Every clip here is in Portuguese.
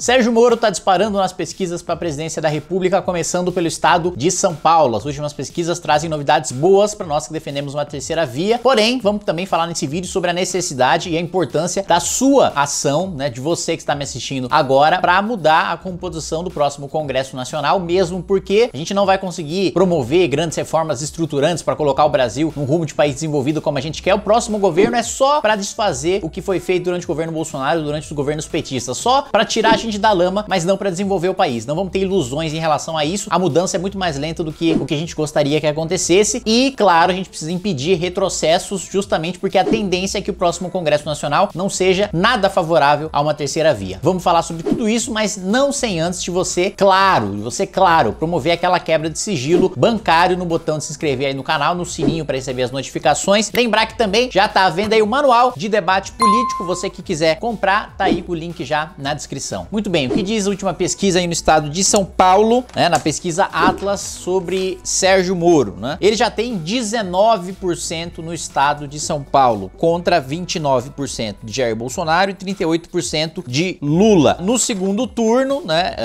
Sérgio Moro está disparando nas pesquisas para a presidência da República, começando pelo estado de São Paulo. As últimas pesquisas trazem novidades boas para nós que defendemos uma terceira via. Porém, vamos também falar nesse vídeo sobre a necessidade e a importância da sua ação, né, de você que está me assistindo agora, para mudar a composição do próximo Congresso Nacional, mesmo porque a gente não vai conseguir promover grandes reformas estruturantes para colocar o Brasil num rumo de país desenvolvido como a gente quer. O próximo governo é só para desfazer o que foi feito durante o governo Bolsonaro, durante os governos petistas, só para tirar a gente da lama, mas não para desenvolver o país. Não vamos ter ilusões em relação a isso. A mudança é muito mais lenta do que o que a gente gostaria que acontecesse. E, claro, a gente precisa impedir retrocessos justamente porque a tendência é que o próximo Congresso Nacional não seja nada favorável a uma terceira via. Vamos falar sobre tudo isso, mas não sem antes de você, claro, de você, claro, promover aquela quebra de sigilo bancário no botão de se inscrever aí no canal, no sininho para receber as notificações. Lembrar que também já está à venda aí o manual de debate político. Você que quiser comprar, tá aí o link já na descrição. Muito muito bem, o que diz a última pesquisa aí no estado de São Paulo, né, na pesquisa Atlas sobre Sérgio Moro, né? Ele já tem 19% no estado de São Paulo, contra 29% de Jair Bolsonaro e 38% de Lula. No segundo turno, né,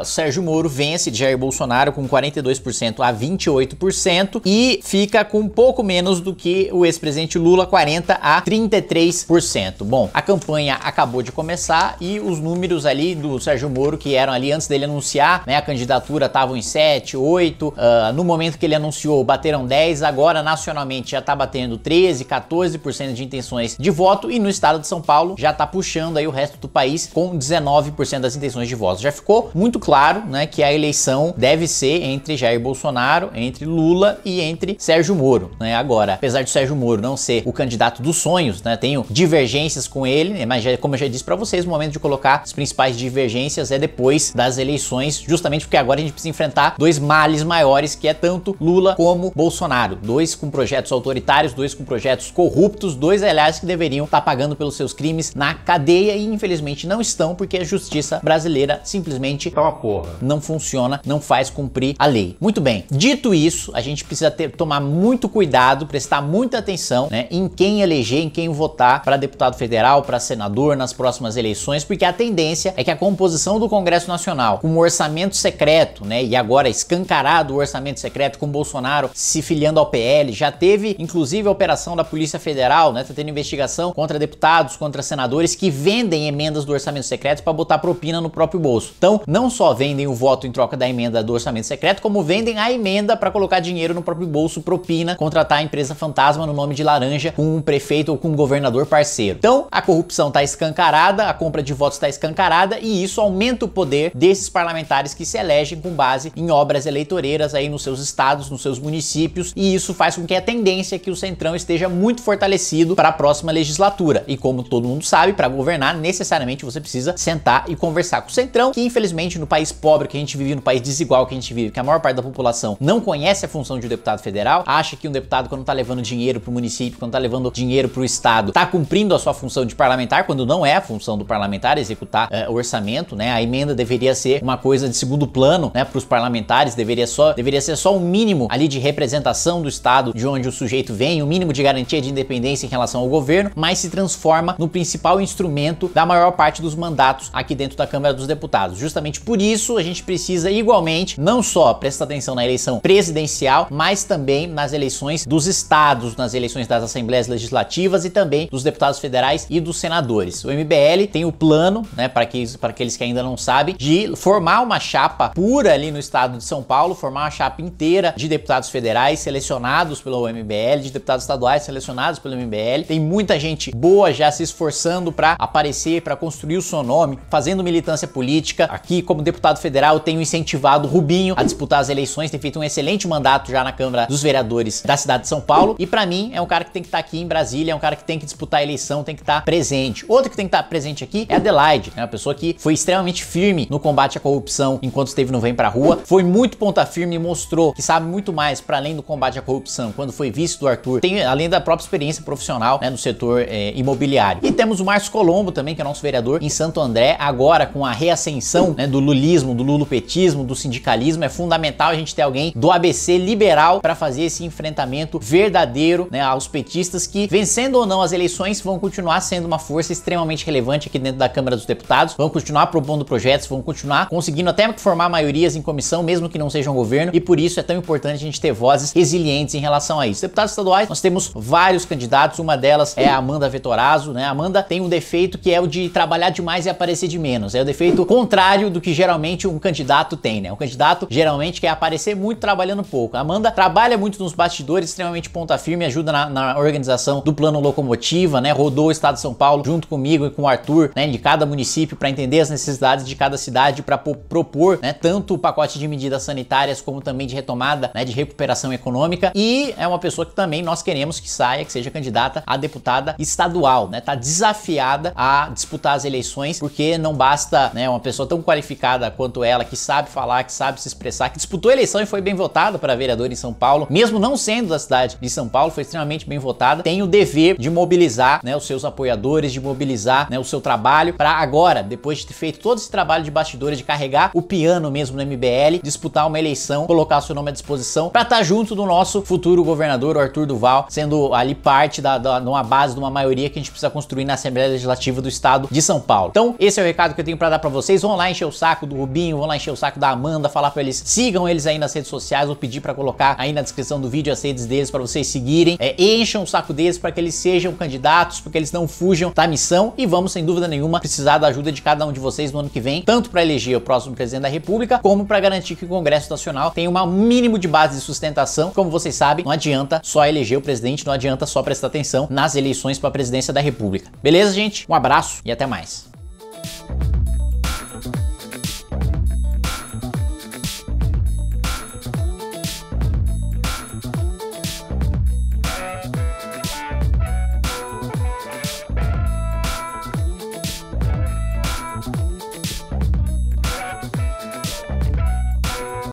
uh, Sérgio Moro vence Jair Bolsonaro com 42% a 28% e fica com um pouco menos do que o ex-presidente Lula, 40 a 33%. Bom, a campanha acabou de começar e os números ali do Sérgio Moro, que eram ali antes dele anunciar, né, a candidatura estavam em 7, 8, uh, no momento que ele anunciou bateram 10, agora nacionalmente já tá batendo 13, 14% de intenções de voto e no estado de São Paulo já tá puxando aí o resto do país com 19% das intenções de voto. Já ficou muito claro, né, que a eleição deve ser entre Jair Bolsonaro, entre Lula e entre Sérgio Moro, né? Agora, apesar de Sérgio Moro não ser o candidato dos sonhos, né, tenho divergências com ele, né, mas já, como eu já disse para vocês, o momento de colocar as principais divergências divergências é depois das eleições, justamente porque agora a gente precisa enfrentar dois males maiores, que é tanto Lula como Bolsonaro. Dois com projetos autoritários, dois com projetos corruptos, dois, aliás, que deveriam estar tá pagando pelos seus crimes na cadeia e infelizmente não estão, porque a justiça brasileira simplesmente tá não funciona, não faz cumprir a lei. Muito bem, dito isso, a gente precisa ter, tomar muito cuidado, prestar muita atenção né, em quem eleger, em quem votar para deputado federal, para senador nas próximas eleições, porque a tendência é que a composição do Congresso Nacional com um orçamento secreto, né? E agora escancarado o orçamento secreto com Bolsonaro se filiando ao PL, já teve inclusive a operação da Polícia Federal, né? Tá tendo investigação contra deputados, contra senadores que vendem emendas do orçamento secreto para botar propina no próprio bolso. Então, não só vendem o voto em troca da emenda do orçamento secreto, como vendem a emenda para colocar dinheiro no próprio bolso, propina, contratar a empresa fantasma no nome de laranja com um prefeito ou com um governador parceiro. Então, a corrupção tá escancarada, a compra de votos tá escancarada e isso aumenta o poder desses parlamentares que se elegem com base em obras eleitoreiras aí nos seus estados, nos seus municípios, e isso faz com que a tendência é que o Centrão esteja muito fortalecido para a próxima legislatura. E como todo mundo sabe, para governar, necessariamente você precisa sentar e conversar com o Centrão, que infelizmente no país pobre que a gente vive, no país desigual que a gente vive, que a maior parte da população não conhece a função de um deputado federal, acha que um deputado quando tá levando dinheiro pro município, quando tá levando dinheiro pro estado, tá cumprindo a sua função de parlamentar, quando não é a função do parlamentar executar é, orçamento orçamento, né? A emenda deveria ser uma coisa de segundo plano, né, para os parlamentares, deveria só deveria ser só o um mínimo ali de representação do estado de onde o sujeito vem, o um mínimo de garantia de independência em relação ao governo, mas se transforma no principal instrumento da maior parte dos mandatos aqui dentro da Câmara dos Deputados. Justamente por isso a gente precisa igualmente não só prestar atenção na eleição presidencial, mas também nas eleições dos estados, nas eleições das assembleias legislativas e também dos deputados federais e dos senadores. O MBL tem o plano, né, para que para aqueles que ainda não sabem, de formar uma chapa pura ali no estado de São Paulo, formar uma chapa inteira de deputados federais selecionados pelo MBL, de deputados estaduais selecionados pelo MBL. Tem muita gente boa já se esforçando para aparecer, para construir o seu nome, fazendo militância política. Aqui, como deputado federal, eu tenho incentivado Rubinho a disputar as eleições, tem feito um excelente mandato já na Câmara dos Vereadores da cidade de São Paulo. E para mim, é um cara que tem que estar tá aqui em Brasília, é um cara que tem que disputar a eleição, tem que estar tá presente. Outro que tem que estar tá presente aqui é Adelaide, né? uma pessoa que foi extremamente firme no combate à corrupção enquanto esteve no Vem Pra Rua, foi muito ponta firme e mostrou que sabe muito mais para além do combate à corrupção quando foi vice do Arthur, tem além da própria experiência profissional né, no setor é, imobiliário. E temos o Márcio Colombo também, que é nosso vereador em Santo André, agora com a reascensão né, do lulismo, do lulopetismo, do sindicalismo, é fundamental a gente ter alguém do ABC liberal para fazer esse enfrentamento verdadeiro né, aos petistas que, vencendo ou não as eleições, vão continuar sendo uma força extremamente relevante aqui dentro da Câmara dos Deputados, vão continuar propondo projetos, vão continuar conseguindo até formar maiorias em comissão, mesmo que não sejam governo, e por isso é tão importante a gente ter vozes resilientes em relação a isso. Deputados estaduais, nós temos vários candidatos, uma delas é a Amanda Vetorazo, né? A Amanda tem um defeito que é o de trabalhar demais e aparecer de menos. É o defeito contrário do que geralmente um candidato tem, né? O candidato geralmente quer aparecer muito trabalhando pouco. A Amanda trabalha muito nos bastidores, extremamente ponta firme, ajuda na, na organização do plano locomotiva, né? Rodou o estado de São Paulo junto comigo e com o Arthur, né? De cada município para entender entender as necessidades de cada cidade para propor né, tanto o pacote de medidas sanitárias como também de retomada, né, de recuperação econômica. E é uma pessoa que também nós queremos que saia, que seja candidata a deputada estadual, né? Tá desafiada a disputar as eleições, porque não basta, né, uma pessoa tão qualificada quanto ela, que sabe falar, que sabe se expressar, que disputou a eleição e foi bem votada para vereador em São Paulo, mesmo não sendo da cidade de São Paulo, foi extremamente bem votada, tem o dever de mobilizar, né, os seus apoiadores, de mobilizar, né, o seu trabalho para agora, depois de feito todo esse trabalho de bastidores, de carregar o piano mesmo no MBL, disputar uma eleição, colocar seu nome à disposição para estar tá junto do nosso futuro governador, o Arthur Duval, sendo ali parte da, da de uma base, de uma maioria que a gente precisa construir na Assembleia Legislativa do Estado de São Paulo. Então, esse é o recado que eu tenho para dar para vocês. Vão lá encher o saco do Rubinho, vão lá encher o saco da Amanda, falar para eles, sigam eles aí nas redes sociais, vou pedir para colocar aí na descrição do vídeo as redes deles para vocês seguirem. É, encham o saco deles para que eles sejam candidatos, para que eles não fujam da missão e vamos, sem dúvida nenhuma, precisar da ajuda de cada um de vocês no ano que vem, tanto para eleger o próximo presidente da República, como para garantir que o Congresso Nacional tenha um mínimo de base de sustentação. Como vocês sabem, não adianta só eleger o presidente, não adianta só prestar atenção nas eleições para a presidência da República. Beleza, gente? Um abraço e até mais.